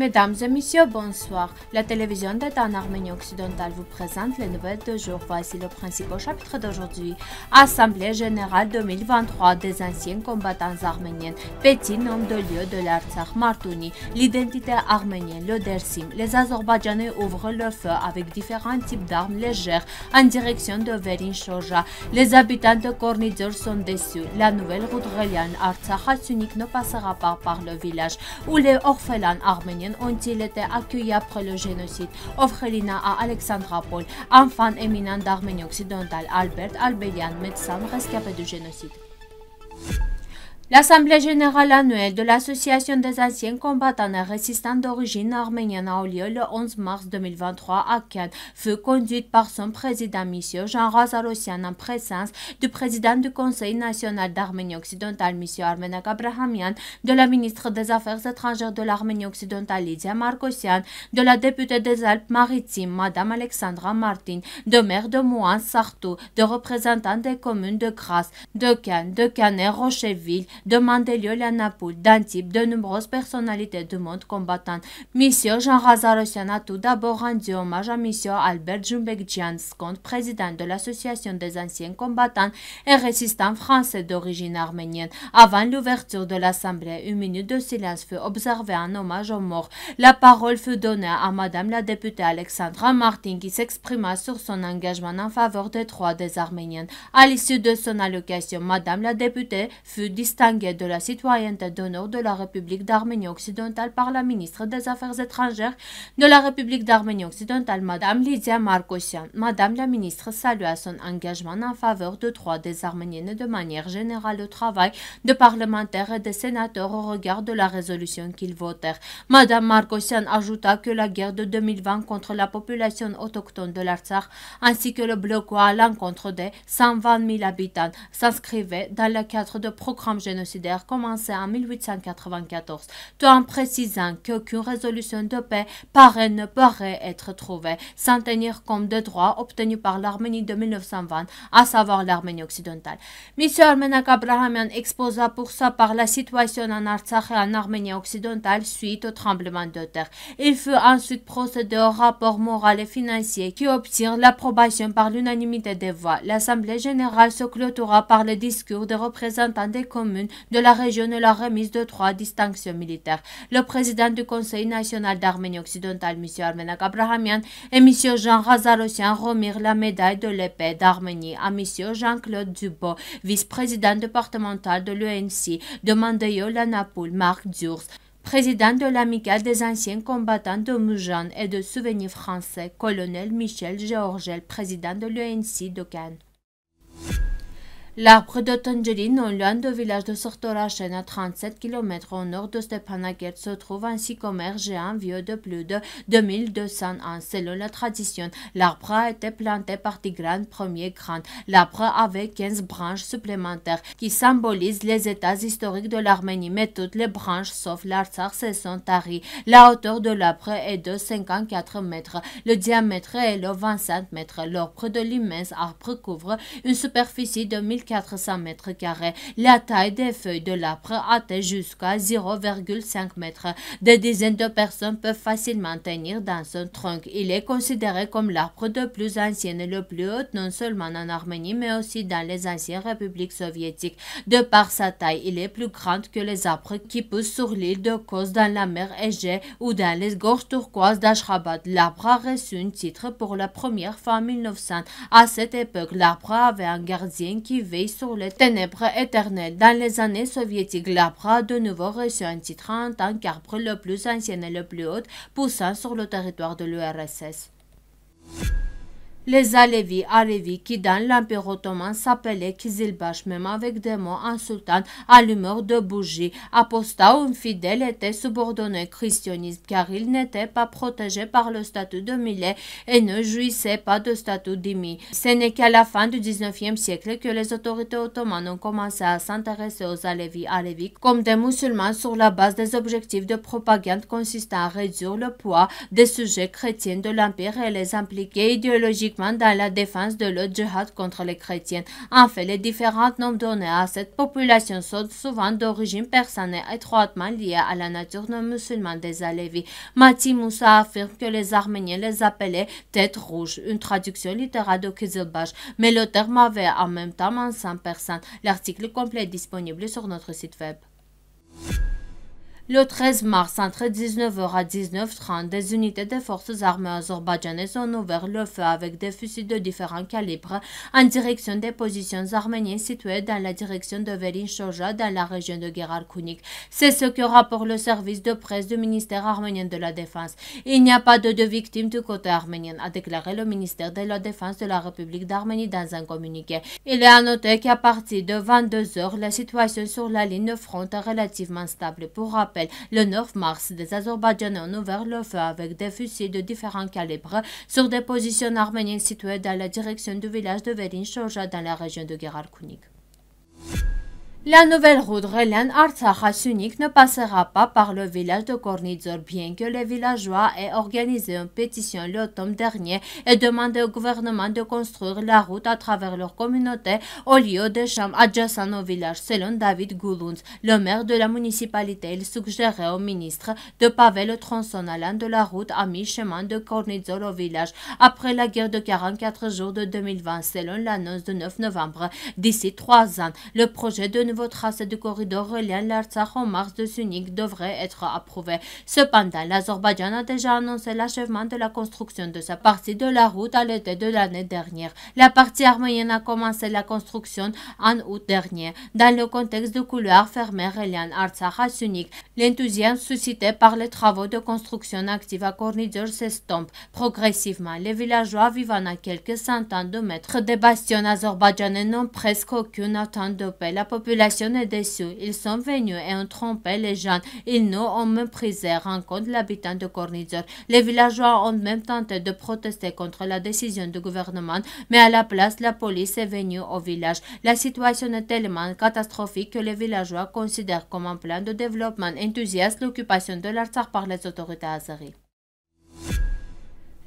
Mesdames et messieurs, bonsoir. La télévision d'État en Arménie occidentale vous présente les nouvelles de jour. Voici le principal chapitre d'aujourd'hui. Assemblée générale 2023 des anciens combattants arméniens. Petit nom de lieu de l'Artsakh, Martuni. l'identité arménienne, le Dersim. Les Azerbaïdjanais ouvrent le feu avec différents types d'armes légères en direction de Verin Shoja. Les habitants de Kornidor sont déçus. La nouvelle route reliant Artsakh à ne passera pas par le village où les orphelins arméniens են Օնտիլետե Ակյույապխելո ժենոսիդ, ով խելինա Ա Ալեքսանդրապոլ, Անֆան Էմինան Դարմենյոքսի Դոնտալ Ալբերտ Ալբերյան Մեծսան Ղեսկապեդու ժենոսիդ։ L'Assemblée générale annuelle de l'Association des anciens combattants et résistants d'origine arménienne a eu lieu le 11 mars 2023 à Cannes, fut conduite par son président Monsieur Jean Razarossian, en présence du président du Conseil national d'Arménie occidentale Monsieur Armenak Abrahamian, de la ministre des Affaires étrangères de l'Arménie occidentale Lydia Markosian, de la députée des Alpes-Maritimes Madame Alexandra Martin, de maire de Mouan Sartou, de représentants des communes de Grasse, de Cannes, de Cannes et Rocheville, de Mandeliol à Naples, d'un type de nombreuses personnalités du monde combattant. Monsieur Jean Razarosian a tout d'abord rendu hommage à Monsieur Albert Jumbekjian, président de l'Association des anciens combattants et résistants français d'origine arménienne. Avant l'ouverture de l'Assemblée, une minute de silence fut observée en hommage aux morts. La parole fut donnée à Madame la députée Alexandra Martin qui s'exprima sur son engagement en faveur des droits des Arméniens. À l'issue de son allocation, Madame la députée fut distinguée de la citoyenneté d'honneur de la République d'Arménie occidentale par la ministre des Affaires étrangères de la République d'Arménie occidentale, Madame Lydia Markosian. Madame la ministre salue son engagement en faveur de droits des Arméniennes de manière générale au travail de parlementaires et de sénateurs au regard de la résolution qu'ils votèrent. Madame Markosian ajouta que la guerre de 2020 contre la population autochtone de l'Artsakh ainsi que le bloc à l'encontre des 120 000 habitants s'inscrivait dans le cadre de programmes généraux commencé en 1894, tout en précisant qu'aucune résolution de paix ne pourrait être trouvée sans tenir compte des droits obtenus par l'Arménie de 1920, à savoir l'Arménie occidentale. M. Armenak Abrahamian exposa pour ça par la situation en Artsakh et en Arménie occidentale suite au tremblement de terre. Il fut ensuite procédé au rapport moral et financier qui obtient l'approbation par l'unanimité des voix. L'Assemblée générale se clôtura par le discours des représentants des communes de la région et la remise de trois distinctions militaires. Le président du Conseil national d'Arménie occidentale, M. Armenak Abrahamian, et M. Jean Razarossian remirent la médaille de l'épée d'Arménie à M. Jean-Claude Dubo, vice-président départemental de l'UNC, de à lanapoul Marc Durs président de l'amicale des anciens combattants de Mujan et de souvenirs français, colonel Michel Georgel, président de l'UNC de Cannes. L'arbre de tangerine, en loin du village de Sortorachen, à 37 km au nord de Stepanakert, se trouve un géant vieux de plus de 2200 ans. Selon la tradition, l'arbre a été planté par Tigran Ier Grand. L'arbre avait 15 branches supplémentaires qui symbolisent les états historiques de l'Arménie, mais toutes les branches, sauf l'Artsar, se sont taries. La hauteur de l'arbre est de 54 mètres. Le diamètre est de 25 mètres. L'arbre de l'immense arbre couvre une superficie de 1000 400 mètres carrés. La taille des feuilles de l'arbre atteint jusqu'à 0,5 mètres. Des dizaines de personnes peuvent facilement tenir dans son tronc. Il est considéré comme l'arbre le plus ancien et le plus haut, non seulement en Arménie, mais aussi dans les anciennes républiques soviétiques. De par sa taille, il est plus grand que les arbres qui poussent sur l'île de Kos dans la mer Égée ou dans les gorges turquoises d'Ashkhabad. L'arbre a reçu un titre pour la première fois en 1900. À cette époque, l'arbre avait un gardien qui sur les ténèbres éternelles. Dans les années soviétiques, l'Abra de nouveau reçu un titre en tant le plus ancien et le plus haut poussant sur le territoire de l'URSS. Les alévis alévis qui dans l'Empire ottoman s'appelaient Kizilbash, même avec des mots insultants à l'humeur de bougie. Apostat ou infidèle étaient subordonnés au christianisme car il n'étaient pas protégés par le statut de Millet et ne jouissaient pas de statut d'imi. Ce n'est qu'à la fin du 19e siècle que les autorités ottomanes ont commencé à s'intéresser aux Alevis, alévis comme des musulmans sur la base des objectifs de propagande consistant à réduire le poids des sujets chrétiens de l'Empire et les impliquer idéologiquement dans la défense de l'autre djihad contre les chrétiens. En fait, les différents noms donnés à cette population sont souvent d'origine persane et étroitement liés à la nature non musulmane des alévi. Mati Moussa affirme que les Arméniens les appelaient tête rouges », une traduction littérale de Kizilbash, mais le terme avait en même temps un sang persan. L'article complet est disponible sur notre site web. Le 13 mars, entre 19h à 19h30, des unités des forces armées azerbaïdjanaises ont ouvert le feu avec des fusils de différents calibres en direction des positions arméniennes situées dans la direction de Verin-Shoja, dans la région de Kunik. C'est ce que rapporte le service de presse du ministère arménien de la Défense. Il n'y a pas de victimes du côté arménien, a déclaré le ministère de la Défense de la République d'Arménie dans un communiqué. Il est à noter qu'à partir de 22h, la situation sur la ligne de front est relativement stable. Pour le 9 mars, des Azerbaïdjanais ont ouvert le feu avec des fusils de différents calibres sur des positions arméniennes situées dans la direction du village de Shoja dans la région de Geralkunik. La nouvelle route reliant artsakh à Sunik ne passera pas par le village de Kornizor, bien que les villageois aient organisé une pétition l'automne dernier et demandé au gouvernement de construire la route à travers leur communauté au lieu des chambres adjacent au village, selon David Goulunz, le maire de la municipalité. Il suggérait au ministre de paver le tronçon allant de la route à mi-chemin de Kornizor au village après la guerre de 44 jours de 2020, selon l'annonce de 9 novembre. D'ici trois ans, le projet de votre tracé du corridor reliant l'Artsakh au mars de Sunik devrait être approuvé. Cependant, l'Azerbaïdjan a déjà annoncé l'achèvement de la construction de sa partie de la route à l'été de l'année dernière. La partie arménienne a commencé la construction en août dernier, dans le contexte de couloir fermés reliant Artsakh à Sunik. L'enthousiasme suscité par les travaux de construction active à Kornidor s'estompe progressivement. Les villageois vivant à quelques centaines de mètres des bastions azerbaïdjanais n'ont presque aucune attente de paix. La population la est déçue. Ils sont venus et ont trompé les gens. Ils nous ont méprisés, rencontre l'habitant de Cornizor. Les villageois ont même tenté de protester contre la décision du gouvernement, mais à la place, la police est venue au village. La situation est tellement catastrophique que les villageois considèrent comme un plan de développement enthousiaste l'occupation de l'Artsar par les autorités azeries.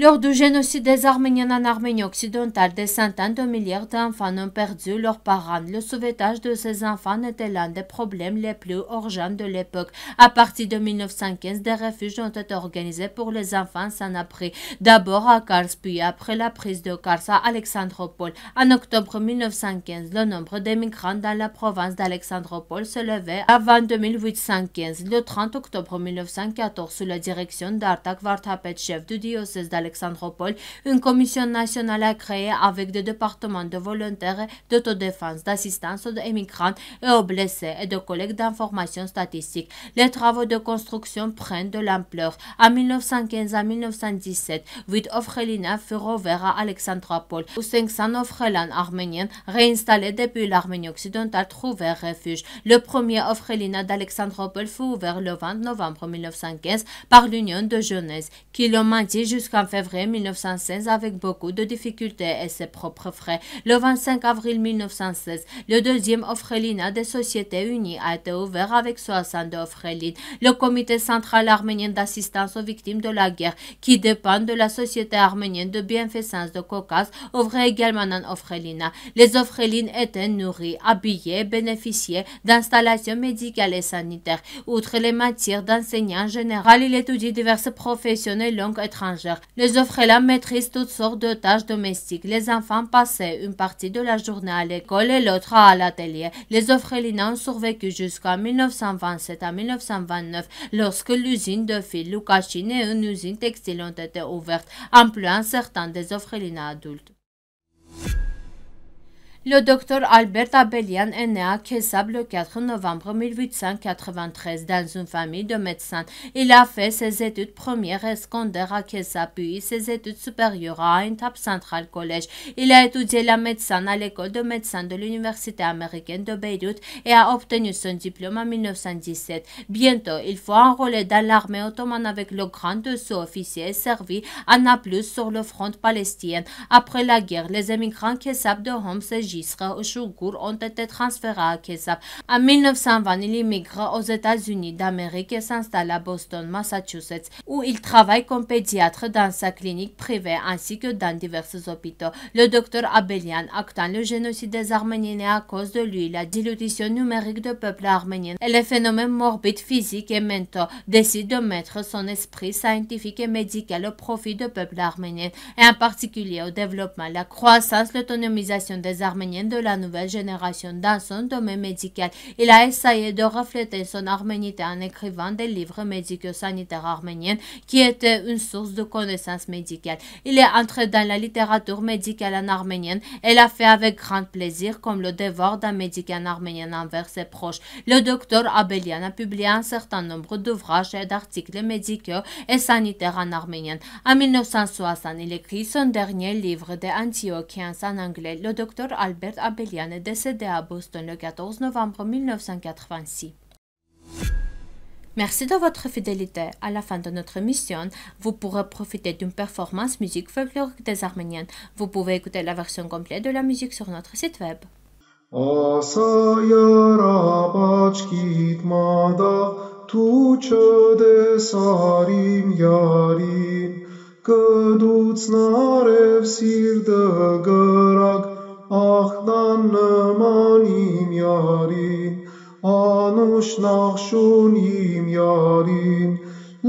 Lors du génocide des Arméniens en Arménie occidentale, des centaines de milliards d'enfants ont perdu leurs parents. Le sauvetage de ces enfants était l'un des problèmes les plus urgents de l'époque. À partir de 1915, des réfugiés ont été organisés pour les enfants sans abri. D'abord à Kars, puis après la prise de Kars à Alexandropol. En octobre 1915, le nombre d'émigrants dans la province d'Alexandropol se à avant 815. Le 30 octobre 1914, sous la direction d'Artak Vartapet, chef du diocèse d'Alexandropol, Alexandropol, une commission nationale a créé avec des départements de volontaires d'autodéfense, d'assistance aux émigrants et aux blessés et de collecte d'informations statistiques. Les travaux de construction prennent de l'ampleur. En 1915 à 1917, 8 orphelinats furent ouverts à Alexandropol, où 500 orphelins arméniens réinstallés depuis l'Arménie occidentale trouvèrent refuge. Le premier orphelinat d'Alexandropol fut ouvert le 20 novembre 1915 par l'Union de jeunesse, qui le maintient jusqu'en février février 1916 avec beaucoup de difficultés et ses propres frais. Le 25 avril 1916, le deuxième ofrelina des Sociétés Unies a été ouvert avec 60 orphelines. Le comité central arménien d'assistance aux victimes de la guerre, qui dépend de la Société arménienne de bienfaisance de Caucase, ouvrait également un ofrelina. Les orphelines étaient nourries, habillées, bénéficiaient d'installations médicales et sanitaires. Outre les matières d'enseignants général, il étudie diverses professionnels langues étrangères. Les offraient maîtrisent toutes sortes de tâches domestiques. Les enfants passaient une partie de la journée à l'école et l'autre à l'atelier. Les orphelinats ont survécu jusqu'en 1927 à 1929 lorsque l'usine de fil Lukashin et une usine textile ont été ouvertes, employant certains des orphelinats adultes. Le docteur Albert Abelian est né à Kessab le 4 novembre 1893 dans une famille de médecins. Il a fait ses études premières et secondaires à Kessab, puis ses études supérieures à Intap Central College. Il a étudié la médecine à l'école de médecine de l'université américaine de Beyrouth et a obtenu son diplôme en 1917. Bientôt, il faut enrôler dans l'armée ottomane avec le grand sous-officier servi à Naples sur le front palestinien. Après la guerre, les émigrants Kessab de Homs enregistre Chougour ont été transférés à Kessap. En 1920, il immigre aux États-Unis d'Amérique et s'installe à Boston, Massachusetts, où il travaille comme pédiatre dans sa clinique privée ainsi que dans divers hôpitaux. Le docteur Abelian, actant le génocide des Arméniens et à cause de lui la dilution numérique de peuple arménien et les phénomènes morbides physiques et mentaux, décide de mettre son esprit scientifique et médical au profit du peuple arménien et en particulier au développement, la croissance, l'autonomisation des Arméniens de la nouvelle génération dans son domaine médical. Il a essayé de refléter son arménité en écrivant des livres médicaux sanitaires arméniens qui étaient une source de connaissances médicales. Il est entré dans la littérature médicale en arménienne et l'a fait avec grand plaisir comme le devoir d'un médecin arménien envers ses proches. Le docteur Abelian a publié un certain nombre d'ouvrages et d'articles médicaux et sanitaires en arménien. En 1960, il écrit son dernier livre des Antiochiens en anglais, le docteur Albert Abelian est décédé à Boston le 14 novembre 1986. Merci de votre fidélité. À la fin de notre émission, vous pourrez profiter d'une performance musique folklorique des Arméniens. Vous pouvez écouter la version complète de la musique sur notre site web. ախտան նման իմ յարին, անուշ նախշուն իմ յարին,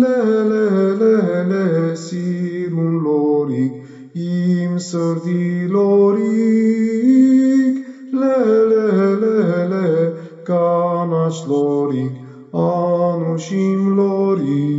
լելե լելե սիրուն լորիկ, իմ սրդի լորիկ, լելե լելե կանաչ լորիկ, անուշ իմ լորիկ,